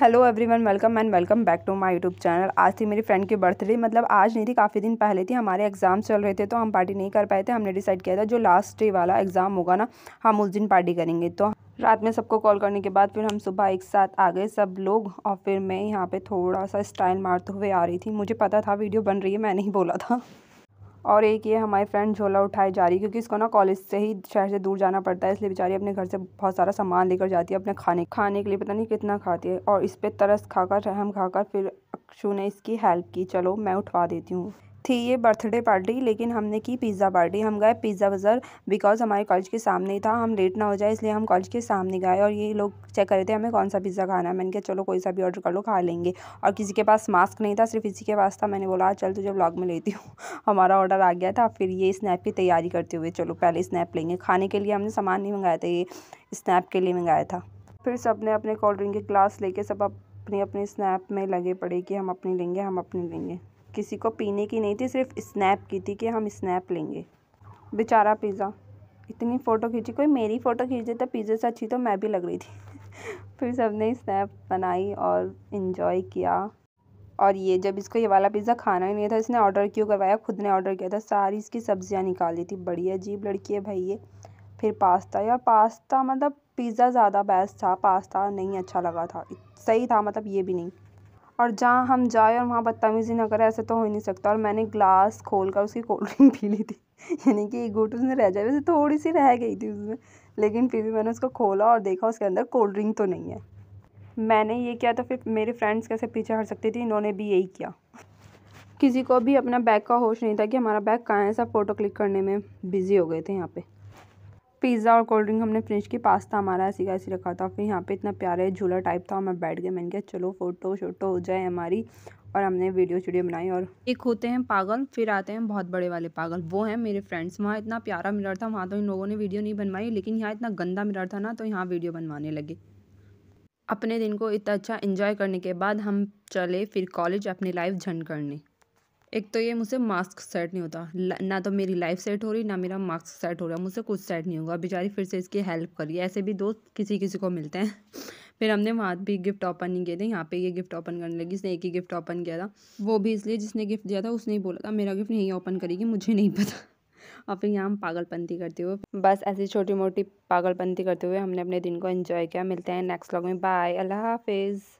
hello everyone welcome and welcome back to my YouTube channel आज थी मेरी friend की बर्थडे मतलब आज नहीं थी काफ़ी दिन पहले थी हमारे एग्ज़ाम चल रहे थे तो हम पार्टी नहीं कर पाए थे हमने डिसाइड किया था जो लास्ट डे वाला एग्ज़ाम होगा ना हम उस दिन पार्टी करेंगे तो रात में सबको कॉल करने के बाद फिर हम सुबह एक साथ आ गए सब लोग और फिर मैं यहाँ पर थोड़ा सा स्टाइल मारते हुए आ रही थी मुझे पता था वीडियो बन रही है मैं नहीं बोला था और एक ये हमारे फ्रेंड झोला उठाए जा रही है क्योंकि इसको ना कॉलेज से ही शहर से दूर जाना पड़ता है इसलिए बेचारी अपने घर से बहुत सारा सामान लेकर जाती है अपने खाने खाने के लिए पता नहीं कितना खाती है और इस पर तरस खाकर रहम खाकर फिर अक्षू ने इसकी हेल्प की चलो मैं उठवा देती हूँ थी ये बर्थडे पार्टी लेकिन हमने की पिज़्ज़ा पार्टी हम गए पिज़्ज़ा बाज़ार बिकॉज हमारे कॉलेज के सामने ही था हम लेट ना हो जाए इसलिए हम कॉलेज के सामने गए और ये लोग चेक कर रहे थे हमें कौन सा पिज़्ज़ा खाना है मैंने कहा चलो कोई सा भी ऑर्डर कर लो खा लेंगे और किसी के पास मास्क नहीं था सिर्फ इसी के पास था मैंने बोला चल तुझे ब्लॉग में लेती हूँ हमारा ऑर्डर आ गया था फिर ये स्नैप की तैयारी करते हुए चलो पहले स्नैप लेंगे खाने के लिए हमने सामान नहीं मंगाया था ये स्नैप के लिए मंगाया था फिर सब ने अपने कोल्ड ड्रिंक के ग्लास लेके सब अपने अपने स्नैप में लगे पड़े कि हम अपनी लेंगे हम अपनी लेंगे किसी को पीने की नहीं थी सिर्फ स्नैप की थी कि हम स्नैप लेंगे बेचारा पिज़्ज़ा इतनी फ़ोटो खींची कोई मेरी फ़ोटो खींच देता पिज़्ज़े से अच्छी तो मैं भी लग रही थी फिर सबने स्नैप बनाई और इन्जॉय किया और ये जब इसको ये वाला पिज़्ज़ा खाना ही नहीं था इसने ऑर्डर क्यों करवाया खुद ने ऑर्डर किया था सारी इसकी सब्ज़ियाँ निकाली थी बड़ी अजीब लड़की है भाई ये फिर पास्ता यार पास्ता मतलब पिज़्ज़ा ज़्यादा बेस्ट था पास्ता नहीं अच्छा लगा था सही था मतलब ये भी नहीं और जहाँ हम जाए और वहाँ बदतमीज़ी ना करें ऐसा तो हो ही नहीं सकता और मैंने ग्लास खोल कर उसकी कोल्ड ड्रिंक पी ली थी यानी कि एक घूट उसमें रह जाए वैसे थोड़ी सी रह गई थी उसमें लेकिन फिर भी मैंने उसको खोला और देखा उसके अंदर कोल्ड ड्रिंक तो नहीं है मैंने ये किया तो फिर मेरे फ्रेंड्स कैसे पीछे हट सकती थी इन्होंने भी यही किया किसी को भी अपना बैग का होश नहीं था कि हमारा बैग कहाँ है सब फ़ोटो क्लिक करने में बिज़ी हो गए थे यहाँ पर पिज़्ज़ा और कोल्ड ड्रिंक हमने फ्रिज की पास्ता हमारा ऐसी का ऐसी रखा था फिर यहाँ पे इतना प्यारा झूला टाइप था मैं बैठ गया मैंने कहा चलो फ़ोटो शोटो हो जाए हमारी और हमने वीडियो शीडियो बनाई और एक होते हैं पागल फिर आते हैं बहुत बड़े वाले पागल वो हैं मेरे फ्रेंड्स वहाँ इतना प्यारा मिरर था वहाँ तो इन लोगों ने वीडियो नहीं बनवाई लेकिन यहाँ इतना गंदा मिरर था ना तो यहाँ वीडियो बनवाने लगे अपने दिन को इतना अच्छा इन्जॉय करने के बाद हम चले फिर कॉलेज अपनी लाइफ झंड करने एक तो ये मुझसे मास्क सेट नहीं होता ना तो मेरी लाइफ सेट हो रही ना मेरा मास्क सेट हो रहा मुझसे कुछ सेट नहीं होगा बेचारी फिर से इसकी हेल्प करिए ऐसे भी दोस्त किसी किसी को मिलते हैं फिर हमने वहाँ भी गिफ्ट ओपन नहीं किए थे यहाँ पे ये गिफ्ट ओपन करने लगी इसने एक ही गिफ्ट ओपन किया था वो भी इसलिए जिसने गिफ्ट दिया था उसने ही बोला था मेरा गिफ्ट नहीं ओपन करेगी मुझे नहीं पता और फिर यहाँ हम पागलपंती करते हुए बस ऐसी छोटी मोटी पागलपंती करते हुए हमने अपने दिन को एंजॉय किया मिलते हैं नेक्स्ट ब्लॉग में बाय अल्लाह हाफिज़